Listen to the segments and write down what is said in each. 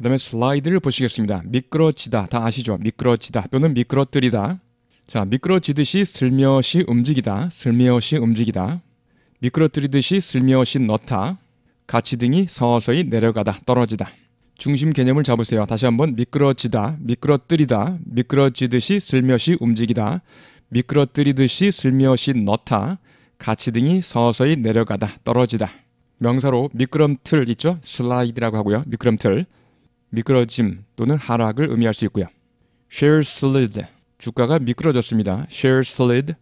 그 다음에 슬라이드를 보시겠습니다. 미끄러지다 다 아시죠? 미끄러지다 또는 미끄러뜨리다 자 미끄러지듯이 슬며시 움직이다 슬며시 움직이다 미끄러뜨리듯이 슬며시 넣다 가치등이 서서히 내려가다 떨어지다 중심 개념을 잡으세요. 다시 한번 미끄러지다, 미끄러뜨리다, 미끄러지듯이 슬며시 움직이다, 미끄러뜨리듯이 슬며시 넣다, 가치등이 서서히 내려가다, 떨어지다. 명사로 미끄럼틀 있죠? 슬라이드라고 하고요. 미끄럼틀. 미끄러짐 또는 하락을 의미할 수 있고요. Share slid. 주가가 미끄러졌습니다. Share slid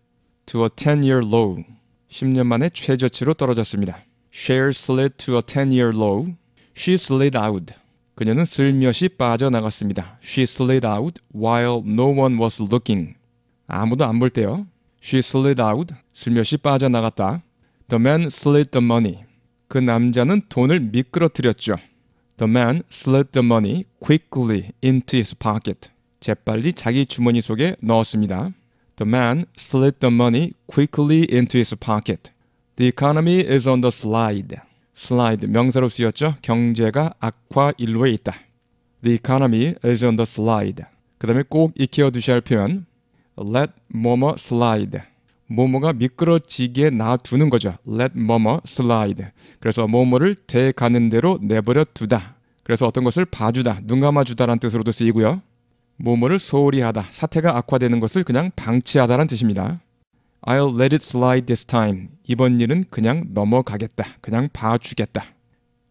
to a 10-year low. 10년 만에 최저치로 떨어졌습니다. Share slid to a 10-year low. She slid out. 그녀는 슬며시 빠져나갔습니다. She slid out while no one was looking. 아무도 안 볼 때요. She slid out. 슬며시 빠져나갔다. The man slid the money. 그 남자는 돈을 미끄러뜨렸죠. The man slid the money quickly into his pocket. 재빨리 자기 주머니 속에 넣었습니다. The man slid the money quickly into his pocket. The economy is on the slide. slide 명사로 쓰였죠. 경제가 악화 일로에 있다. The economy is on the slide. 그 다음에 꼭 익혀 두셔야 할 표현 let 뭐뭐 slide 모모가 미끄러지게 놔두는 거죠. Let momo slide. 그래서 모모를 돼 가는 대로 내버려 두다. 그래서 어떤 것을 봐주다, 눈 감아주다라는 뜻으로도 쓰이고요. 모모를 소홀히 하다, 사태가 악화되는 것을 그냥 방치하다라는 뜻입니다. I'll let it slide this time. 이번 일은 그냥 넘어가겠다. 그냥 봐주겠다.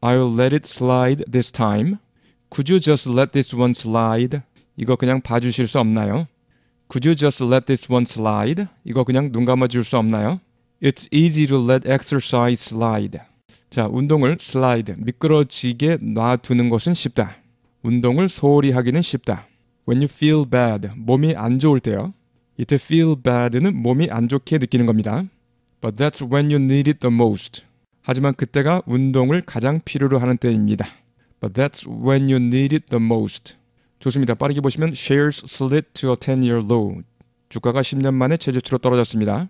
I'll let it slide this time. Could you just let this one slide? 이거 그냥 봐주실 수 없나요? Could you just let this one slide? 이거 그냥 눈 감아 줄 수 없나요? It's easy to let exercise slide. 자, 운동을 slide, 미끄러지게 놔두는 것은 쉽다. 운동을 소홀히 하기는 쉽다. When you feel bad, 몸이 안 좋을 때요. 이때 feel bad는 몸이 안 좋게 느끼는 겁니다. But that's when you need it the most. 하지만 그때가 운동을 가장 필요로 하는 때입니다. But that's when you need it the most. 좋습니다. 빠르게 보시면 shares slid to a 10-year low. 주가가 10년 만에 최저치로 떨어졌습니다.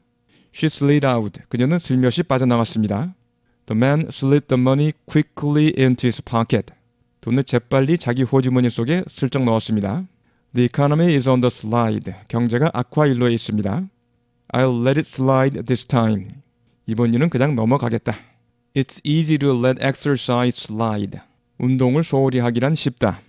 She slid out. 그녀는 슬며시 빠져나갔습니다. The man slid the money quickly into his pocket. 돈을 재빨리 자기 호주머니 속에 슬쩍 넣었습니다. The economy is on the slide. 경제가 악화일로에 있습니다. I'll let it slide this time. 이번 일은 그냥 넘어가겠다. It's easy to let exercise slide. 운동을 소홀히 하기란 쉽다.